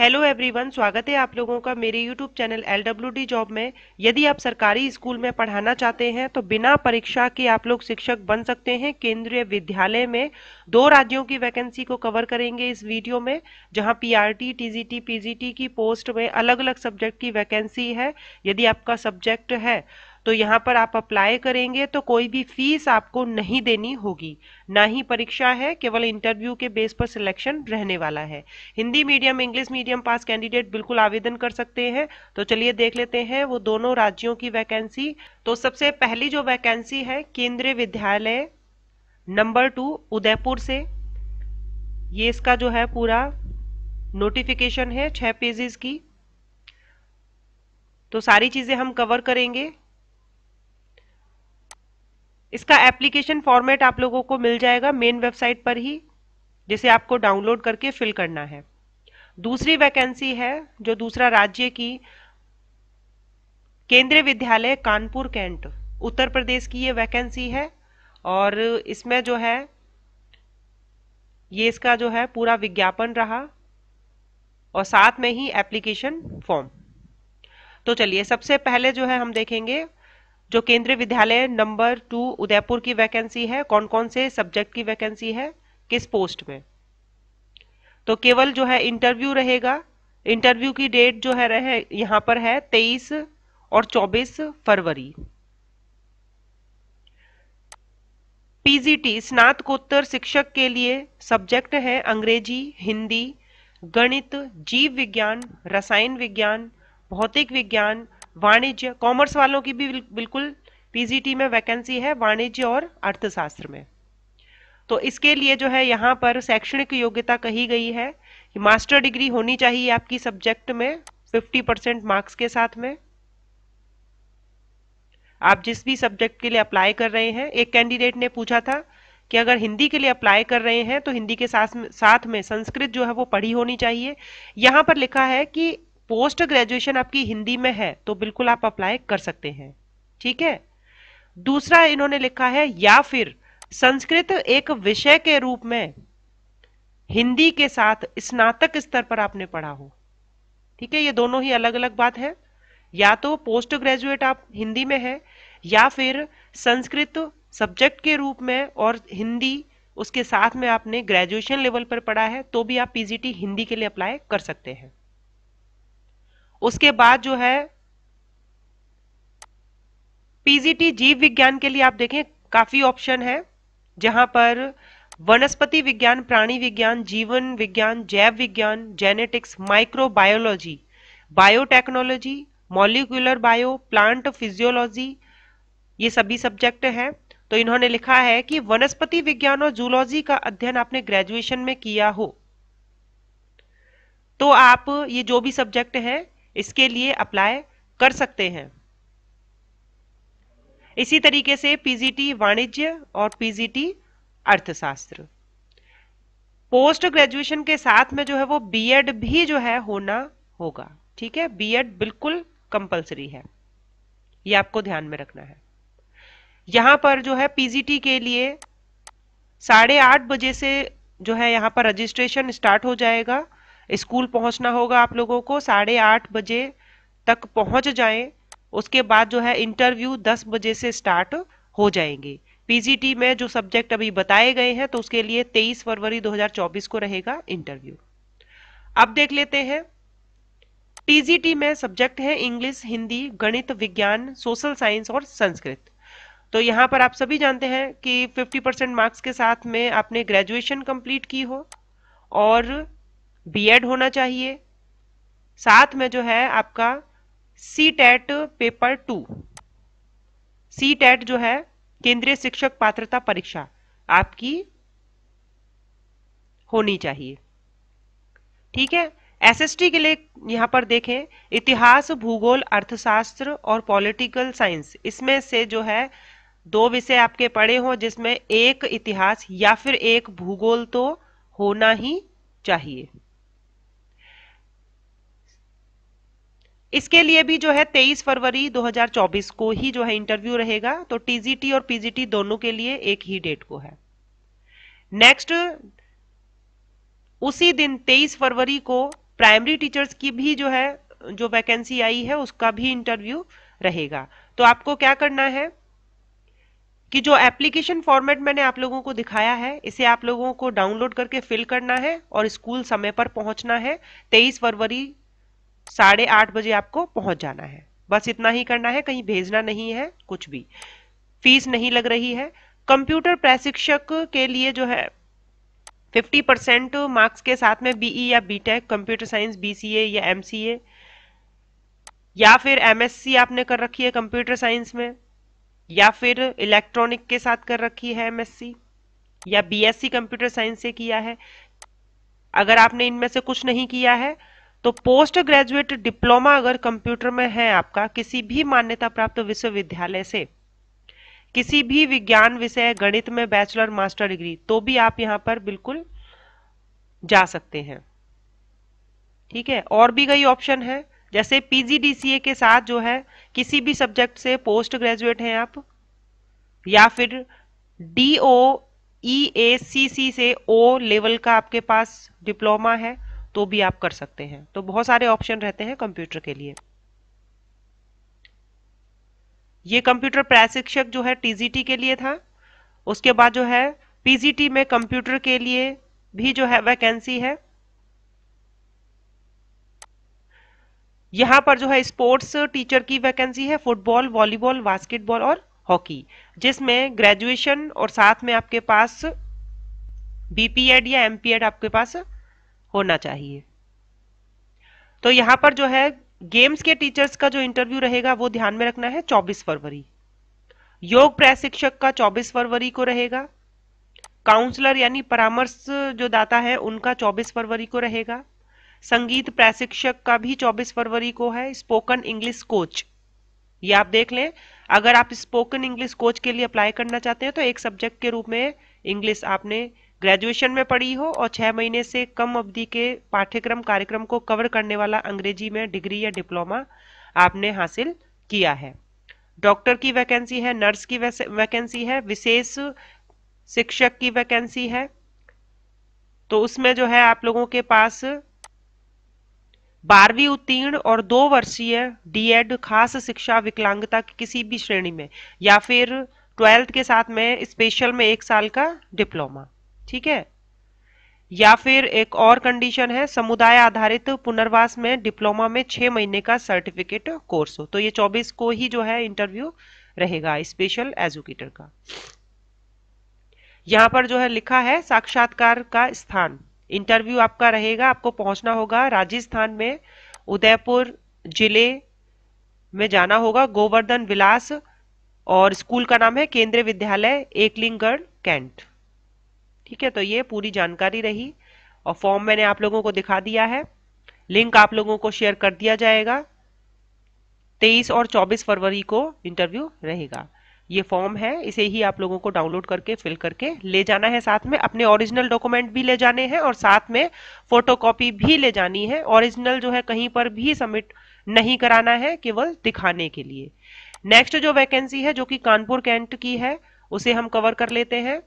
hello everyone स्वागत है आप लोगों का मेरे यूट्यूब चैनल एल जॉब में यदि आप सरकारी स्कूल में पढ़ाना चाहते हैं तो बिना परीक्षा के आप लोग शिक्षक बन सकते हैं केंद्रीय विद्यालय में दो राज्यों की वैकेंसी को कवर करेंगे इस वीडियो में जहां पीआरटी टीजीटी पीजीटी की पोस्ट में अलग अलग सब्जेक्ट की वैकेंसी है यदि आपका सब्जेक्ट है तो यहाँ पर आप अप्लाई करेंगे तो कोई भी फीस आपको नहीं देनी होगी ना ही परीक्षा है केवल इंटरव्यू के बेस पर सिलेक्शन रहने वाला है Hindi medium English medium pass candidate बिल्कुल आवेदन कर सकते हैं तो चलिए देख लेते हैं वो दोनों राज्यों की वैकेंसी तो सबसे पहली जो वैकेंसी है केंद्रीय विद्यालय नंबर टू उदयपुर से ये इसका जो है पूरा नोटिफिकेशन है छह पेजेस की तो सारी चीज़ें हम कवर करेंगे इसका एप्लीकेशन फॉर्मेट आप लोगों को मिल जाएगा मेन वेबसाइट पर ही जिसे आपको डाउनलोड करके फिल करना है दूसरी वैकेंसी है जो दूसरा राज्य की केंद्रीय विद्यालय कानपुर कैंट उत्तर प्रदेश की ये वैकेंसी है और इसमें जो है ये इसका जो है पूरा विज्ञापन रहा और साथ में ही एप्लीकेशन फॉर्म तो चलिए सबसे पहले जो है हम देखेंगे जो केंद्रीय विद्यालय नंबर टू उदयपुर की वैकेंसी है कौन कौन से सब्जेक्ट की वैकेंसी है किस पोस्ट में तो केवल जो है इंटरव्यू रहेगा इंटरव्यू की डेट जो है रहे यहां पर है तेईस और चौबीस फरवरी पीजीटी स्नातकोत्तर शिक्षक के लिए सब्जेक्ट है अंग्रेजी हिंदी गणित जीव विज्ञान रसायन विज्ञान भौतिक विज्ञान वाणिज्य कॉमर्स वालों की भी बिल्कुल पीजीटी में वैकेंसी है वाणिज्य और अर्थशास्त्र में तो इसके लिए जो है यहाँ पर शैक्षणिक योग्यता कही गई है कि मास्टर डिग्री होनी चाहिए आपकी सब्जेक्ट में 50 परसेंट मार्क्स के साथ में आप जिस भी सब्जेक्ट के लिए अप्लाई कर रहे हैं एक कैंडिडेट ने पूछा था कि अगर हिंदी के लिए अप्लाई कर रहे हैं तो हिंदी के साथ में साथ में संस्कृत जो है वो पढ़ी होनी चाहिए यहां पर लिखा है कि पोस्ट ग्रेजुएशन आपकी हिंदी में है तो बिल्कुल आप अप्लाई कर सकते हैं ठीक है दूसरा इन्होंने लिखा है या फिर संस्कृत एक विषय के रूप में हिंदी के साथ स्नातक स्तर पर आपने पढ़ा हो ठीक है ये दोनों ही अलग अलग बात है या तो पोस्ट ग्रेजुएट आप हिंदी में है या फिर संस्कृत सब्जेक्ट के रूप में और हिंदी उसके साथ में आपने ग्रेजुएशन लेवल पर पढ़ा है तो भी आप पीजीटी हिंदी के लिए अप्लाई कर सकते हैं उसके बाद जो है पीजीटी जीव विज्ञान के लिए आप देखें काफी ऑप्शन है जहां पर वनस्पति विज्ञान प्राणी विज्ञान जीवन विज्ञान जैव विज्ञान genetics microbiology biotechnology molecular bio plant physiology ये सभी सब्जेक्ट है तो इन्होंने लिखा है कि वनस्पति विज्ञान और जूलॉजी का अध्ययन आपने ग्रेजुएशन में किया हो तो आप ये जो भी सब्जेक्ट है इसके लिए अप्लाई कर सकते हैं इसी तरीके से पीजीटी वाणिज्य और पीजीटी अर्थशास्त्र पोस्ट ग्रेजुएशन के साथ में जो है वो बीएड भी जो है होना होगा ठीक है बीएड बिल्कुल कंपलसरी है ये आपको ध्यान में रखना है यहां पर जो है पीजीटी के लिए साढ़े आठ बजे से जो है यहां पर रजिस्ट्रेशन स्टार्ट हो जाएगा स्कूल पहुंचना होगा आप लोगों को साढ़े आठ बजे तक पहुंच जाएं उसके बाद जो है इंटरव्यू दस बजे से स्टार्ट हो जाएंगे पीजीटी में जो सब्जेक्ट अभी बताए गए हैं तो उसके लिए 23 फरवरी 2024 को रहेगा इंटरव्यू अब देख लेते हैं टीजीटी में सब्जेक्ट है इंग्लिश हिंदी गणित विज्ञान सोशल साइंस और संस्कृत तो यहाँ पर आप सभी जानते हैं कि 50 परसेंट मार्क्स के साथ में आपने ग्रेजुएशन कंप्लीट की हो और बीएड होना चाहिए साथ में जो है आपका CTET paper two CTET जो है केंद्रीय शिक्षक पात्रता परीक्षा आपकी होनी चाहिए ठीक है एसएसटी के लिए यहां पर देखें इतिहास भूगोल अर्थशास्त्र और पॉलिटिकल साइंस इसमें से जो है दो विषय आपके पढ़े हों जिसमें एक इतिहास या फिर एक भूगोल तो होना ही चाहिए इसके लिए भी जो है 23 फरवरी 2024 को ही जो है इंटरव्यू रहेगा तो टीजीटी और पीजीटी दोनों के लिए एक ही डेट को है नेक्स्ट उसी दिन 23 फरवरी को प्राइमरी टीचर्स की भी जो है जो वैकेंसी आई है उसका भी इंटरव्यू रहेगा तो आपको क्या करना है कि जो एप्लीकेशन फॉर्मेट मैंने आप लोगों को दिखाया है इसे आप लोगों को डाउनलोड करके फिल करना है और स्कूल समय पर पहुंचना है 23 फरवरी साढ़े आठ बजे आपको पहुंच जाना है बस इतना ही करना है कहीं भेजना नहीं है कुछ भी फीस नहीं लग रही है कंप्यूटर प्रशिक्षक के लिए जो है 50 परसेंट मार्क्स के साथ में बीई e या बीटेक कंप्यूटर साइंस बीसीए या एमसीए या फिर एमएससी आपने कर रखी है कंप्यूटर साइंस में या फिर इलेक्ट्रॉनिक के साथ कर रखी है एमएससी या बीएससी कंप्यूटर साइंस से किया है अगर आपने इनमें से कुछ नहीं किया है तो पोस्ट ग्रेजुएट डिप्लोमा अगर कंप्यूटर में है आपका किसी भी मान्यता प्राप्त विश्वविद्यालय से किसी भी विज्ञान विषय गणित में बैचलर मास्टर डिग्री तो भी आप यहां पर बिल्कुल जा सकते हैं ठीक है और भी कई ऑप्शन है जैसे पीजीडीसीए के साथ जो है किसी भी सब्जेक्ट से पोस्ट ग्रेजुएट हैं आप या फिर डी ओ ई ए सी सी से ओ लेवल का आपके पास डिप्लोमा है तो भी आप कर सकते हैं तो बहुत सारे ऑप्शन रहते हैं कंप्यूटर के लिए ये कंप्यूटर प्रशिक्षक जो है टीजीटी के लिए था उसके बाद जो है पीजीटी में कंप्यूटर के लिए भी जो है वैकेंसी है यहां पर जो है स्पोर्ट्स टीचर की वैकेंसी है फुटबॉल वॉलीबॉल बास्केटबॉल और हॉकी जिसमें ग्रेजुएशन और साथ में आपके पास बीपीएड या एमपीएड आपके पास होना चाहिए तो यहां पर जो है गेम्स के टीचर्स का जो इंटरव्यू रहेगा वो ध्यान में रखना है 24 फरवरी योग प्रशिक्षक का 24 फरवरी को रहेगा काउंसलर यानी परामर्श जो दाता है उनका 24 फरवरी को रहेगा संगीत प्रशिक्षक का भी 24 फरवरी को है स्पोकन इंग्लिश कोच ये आप देख लें अगर आप स्पोकन इंग्लिश कोच के लिए अप्लाई करना चाहते हैं तो एक सब्जेक्ट के रूप में इंग्लिश आपने ग्रेजुएशन में पढ़ी हो और छः महीने से कम अवधि के पाठ्यक्रम कार्यक्रम को कवर करने वाला अंग्रेजी में डिग्री या डिप्लोमा आपने हासिल किया है डॉक्टर की वैकेंसी है नर्स की वैकेंसी है विशेष शिक्षक की वैकेंसी है तो उसमें जो है आप लोगों के पास बारहवीं उत्तीर्ण और दो वर्षीय डीएड खास शिक्षा विकलांगता की किसी भी श्रेणी में या फिर ट्वेल्थ के साथ में स्पेशल में एक साल का डिप्लोमा ठीक है या फिर एक और कंडीशन है समुदाय आधारित पुनर्वास में डिप्लोमा में छह महीने का सर्टिफिकेट कोर्स हो तो ये 24 को ही जो है इंटरव्यू रहेगा स्पेशल एजुकेटर का यहां पर जो है लिखा है साक्षात्कार का स्थान इंटरव्यू आपका रहेगा आपको पहुंचना होगा राजस्थान में उदयपुर जिले में जाना होगा गोवर्धन विलास और स्कूल का नाम है केंद्रीय विद्यालय एकलिंगगढ़ कैंट ठीक है तो ये पूरी जानकारी रही और फॉर्म मैंने आप लोगों को दिखा दिया है लिंक आप लोगों को शेयर कर दिया जाएगा तेईस और चौबीस फरवरी को इंटरव्यू रहेगा ये फॉर्म है इसे ही आप लोगों को डाउनलोड करके फिल करके ले जाना है साथ में अपने ओरिजिनल डॉक्यूमेंट भी ले जाने हैं और साथ में फोटोकॉपी भी ले जानी है ओरिजिनल जो है कहीं पर भी सबमिट नहीं कराना है केवल दिखाने के लिए नेक्स्ट जो वैकेंसी है जो कि कानपुर कैंट की है उसे हम कवर कर लेते हैं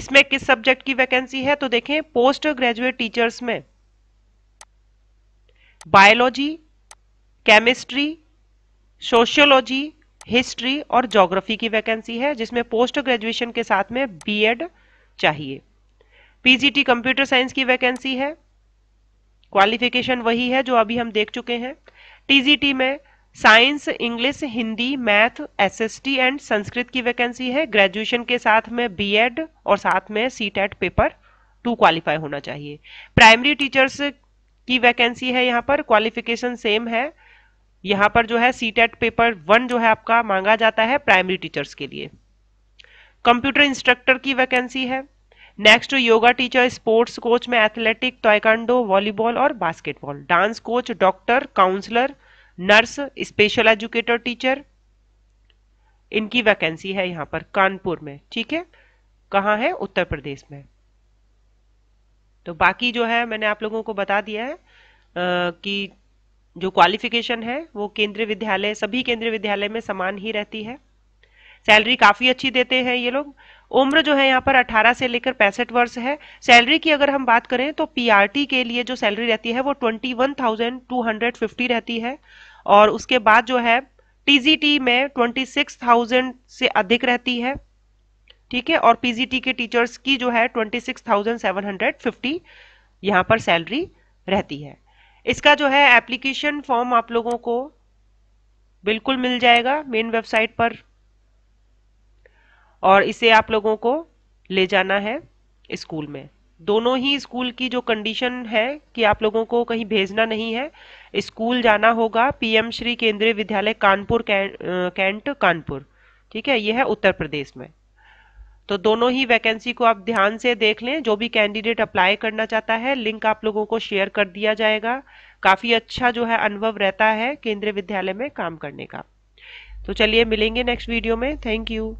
इसमें किस सब्जेक्ट की वैकेंसी है तो देखें पोस्ट ग्रेजुएट टीचर्स में बायोलॉजी केमिस्ट्री सोशियोलॉजी हिस्ट्री और ज्योग्राफी की वैकेंसी है जिसमें पोस्ट ग्रेजुएशन के साथ में बीएड चाहिए पीजीटी कंप्यूटर साइंस की वैकेंसी है क्वालिफिकेशन वही है जो अभी हम देख चुके हैं टीजीटी में science English Hindi math SST and Sanskrit की वैकेंसी है ग्रेजुएशन के साथ में बीएड और साथ में CTET paper two qualify होना चाहिए प्राइमरी टीचर्स की वैकेंसी है यहाँ पर क्वालिफिकेशन सेम है यहाँ पर जो है सी टेट पेपर वन जो है आपका मांगा जाता है प्राइमरी टीचर्स के लिए कंप्यूटर इंस्ट्रक्टर की वैकेंसी है next yoga teacher sports coach में एथलेटिक टॉयकांडो वॉलीबॉल और basketball dance coach doctor counsellor nurse special educator teacher इनकी वैकेंसी है यहां पर कानपुर में ठीक है कहा है उत्तर प्रदेश में तो बाकी जो है मैंने आप लोगों को बता दिया है आ, कि जो क्वालिफिकेशन है वो केंद्रीय विद्यालय सभी केंद्रीय विद्यालय में समान ही रहती है सैलरी काफ़ी अच्छी देते हैं ये लोग उम्र जो है यहाँ पर 18 से लेकर पैंसठ वर्ष है सैलरी की अगर हम बात करें तो पीआरटी के लिए जो सैलरी रहती है वो 21,250 रहती है और उसके बाद जो है टीजीटी में 26,000 से अधिक रहती है ठीक है और पीजीटी के टीचर्स की जो है 26,750 यहाँ पर सैलरी रहती है इसका जो है एप्लीकेशन फॉर्म आप लोगों को बिल्कुल मिल जाएगा मेन वेबसाइट पर और इसे आप लोगों को ले जाना है स्कूल में दोनों ही स्कूल की जो कंडीशन है कि आप लोगों को कहीं भेजना नहीं है स्कूल जाना होगा पीएम श्री केंद्रीय विद्यालय कानपुर कैंट कानपुर ठीक है यह है उत्तर प्रदेश में तो दोनों ही वैकेंसी को आप ध्यान से देख लें जो भी कैंडिडेट अप्लाई करना चाहता है लिंक आप लोगों को शेयर कर दिया जाएगा काफ़ी अच्छा जो है अनुभव रहता है केंद्रीय विद्यालय में काम करने का तो चलिए मिलेंगे नेक्स्ट वीडियो में थैंक यू